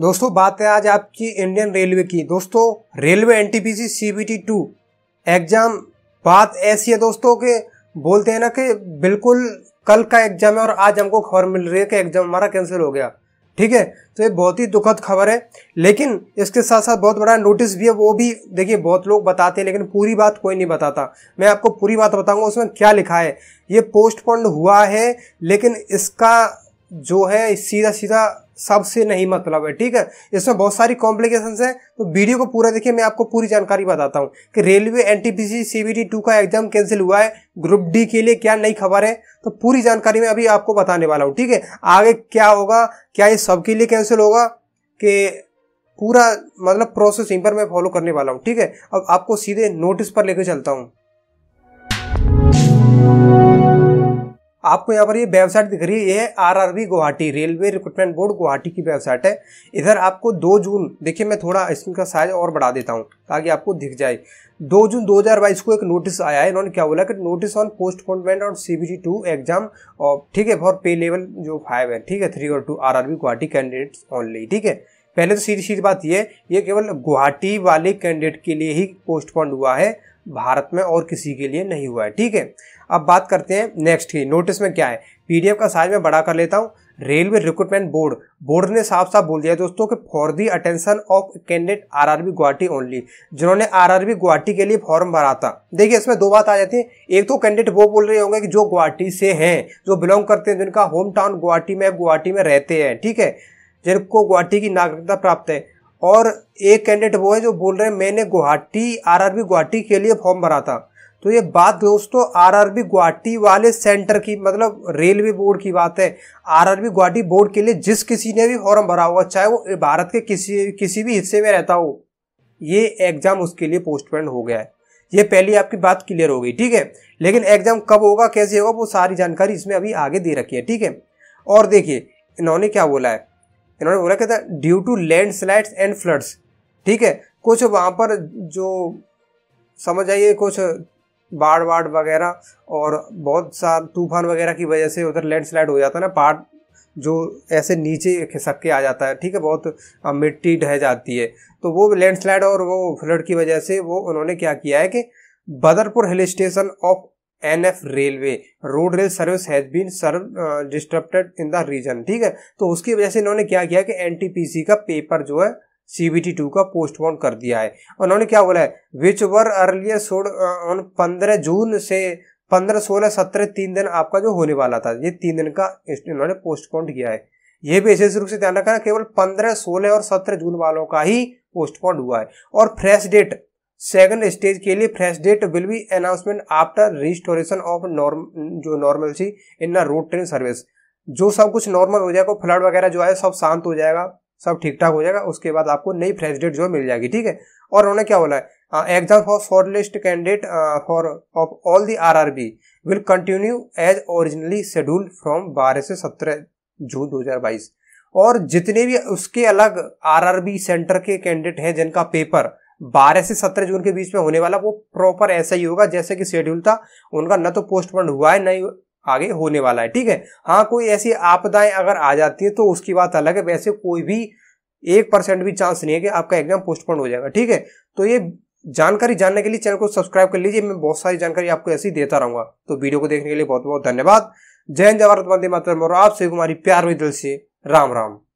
दोस्तों बात है आज आपकी इंडियन रेलवे की दोस्तों railway N T P C C B T two exam बात ऐसी है दोस्तों के बोलते हैं ना कि बिल्कुल कल का एग्जाम है और आज हमको खबर मिल रही है कि एग्जाम हमारा कैंसिल हो गया ठीक है तो ये बहुत ही दुखद खबर है लेकिन इसके साथ साथ बहुत बड़ा नोटिस भी है वो भी देखिए बहुत लोग बताते हैं लेकिन पूरी बात कोई नहीं बताता मैं आपको पूरी बात बताऊंगा उसमें क्या लिखा है ये पोस्टपोन्ड हुआ है लेकिन इसका जो है सीधा सीधा सबसे नहीं मतलब है ठीक है इसमें बहुत सारी कॉम्प्लिकेशन है तो वीडियो को पूरा देखिए मैं आपको पूरी जानकारी बताता हूँ कि रेलवे एनटीपीसी सीबीटी टू का एग्जाम कैंसिल हुआ है ग्रुप डी के लिए क्या नई खबर है तो पूरी जानकारी मैं अभी आपको बताने वाला हूँ ठीक है आगे क्या होगा क्या ये सबके लिए कैंसिल होगा कि पूरा मतलब प्रोसेस इन पर मैं फॉलो करने वाला हूँ ठीक है अब आपको सीधे नोटिस पर लेकर चलता हूँ आपको यहाँ पर ये वेबसाइट दिख रही है ये RRB Guwahati railway recruitment board Guwahati की वेबसाइट है इधर आपको दो जून देखिए मैं थोड़ा स्क्रीन का साइज और बढ़ा देता हूँ ताकि आपको दिख जाए दो जून 2022 को एक नोटिस आया है इन्होंने क्या बोला कि नोटिस ऑन पोस्टपोनमेंट और C B G two exam और ठीक है फॉर पे लेवल जो फाइव है ठीक है थ्री और two R R B Guwahati candidates only ठीक है पहले तो सीधी सीधी बात यह ये केवल गुवाहाटी वाले कैंडिडेट के लिए ही पोस्टपोन हुआ है भारत में और किसी के लिए नहीं हुआ है ठीक है अब बात करते हैं नेक्स्ट की नोटिस में क्या है पीडीएफ का साइज में बड़ा कर लेता हूँ रेलवे रिक्रूटमेंट बोर्ड बोर्ड ने साफ साफ बोल दिया दोस्तों कि for the attention of candidate RRB Guwahati only जिन्होंने आरआरबी गुवाहाटी के लिए फॉर्म भरा था देखिए इसमें दो बात आ जाती है एक तो कैंडिडेट वो बोल रहे होंगे कि जो गुवाहाटी से हैं जो बिलोंग करते हैं जिनका होम टाउन गुवाहाटी में गुवाहाटी में रहते हैं ठीक है जिनको गुवाहाटी की नागरिकता प्राप्त है और एक कैंडिडेट वो है जो बोल रहे हैं मैंने गुवाहाटी आरआरबी गुवाहाटी के लिए फॉर्म भरा था तो ये बात दोस्तों आरआरबी गुवाहाटी वाले सेंटर की मतलब रेलवे बोर्ड की बात है आरआरबी गुवाहाटी बोर्ड के लिए जिस किसी ने भी फॉर्म भरा हुआ चाहे वो भारत के किसी किसी भी हिस्से में रहता हो ये एग्जाम उसके लिए पोस्टपोन हो गया है ये पहली आपकी बात क्लियर हो गई ठीक है लेकिन एग्जाम कब होगा कैसे होगा वो सारी जानकारी इसमें अभी आगे दे रखी है ठीक है और देखिए इन्होंने क्या बोला है इन्होंने बोला क्या था due to landslides and floods ठीक है कुछ वहाँ पर जो समझ आइए कुछ बाढ़ बाढ़ वगैरह और बहुत सा तूफान वगैरह की वजह से उधर लैंडस्लाइड हो जाता है ना पहाड़ जो ऐसे नीचे खिसक के आ जाता है ठीक है बहुत मिट्टी ढह जाती है तो वो लैंडस्लाइड और वो फ्लड की वजह से वो उन्होंने क्या किया है कि Badarpur hill station of NF railway road rail service has been severe disturbed in the region ठीक है तो उसकी वजह से इन्होंने क्या किया कि एनटीपीसी का पेपर जो है सीबीटी टू का पोस्टपोन कर दिया है और उन्होंने क्या बोला है विच वर अर्लियर सोड ऑन पंद्रह जून से पंद्रह सोलह सत्रह तीन दिन आपका जो होने वाला था ये तीन दिन का इन्होंने पोस्टपोन किया है ये भी विशेष रूप से ध्यान रखना केवल पंद्रह सोलह और सत्रह जून वालों का ही पोस्टपोन हुआ है और फ्रेश डेट सेकंड स्टेज के लिए fresh date will be announcement after restoration of norm जो normalcy in road train service जो सब कुछ नॉर्मल हो जाएगा फ्लड वगैरह जो है सब शांत हो जाएगा सब ठीक ठाक हो जाएगा उसके बाद आपको नई फ्रेश डेट जो है मिल जाएगी ठीक है और उन्होंने क्या बोला है exam for short list candidate for of all the R R B will continue as originally schedule from बारह से सत्रह जून दो हजार बाईस और जितने भी उसके अलग आर आर बी सेंटर के कैंडिडेट हैं जिनका पेपर बारह से सत्रह जून के बीच में होने वाला वो प्रॉपर ऐसा ही होगा जैसे कि शेड्यूल था उनका न तो पोस्टपोन हुआ है न ही आगे होने वाला है ठीक है हाँ कोई ऐसी आपदाएं अगर आ जाती है तो उसकी बात अलग है वैसे कोई भी एक परसेंट भी चांस नहीं है कि आपका एग्जाम पोस्टपोन हो जाएगा ठीक है तो ये जानकारी जानने के लिए चैनल को सब्सक्राइब कर लीजिए मैं बहुत सारी जानकारी आपको ऐसी देता रहूंगा तो वीडियो को देखने के लिए बहुत बहुत धन्यवाद जय हिंद जवाहर वंदे और आप सभी कुमारी प्यार हुई दिल से राम राम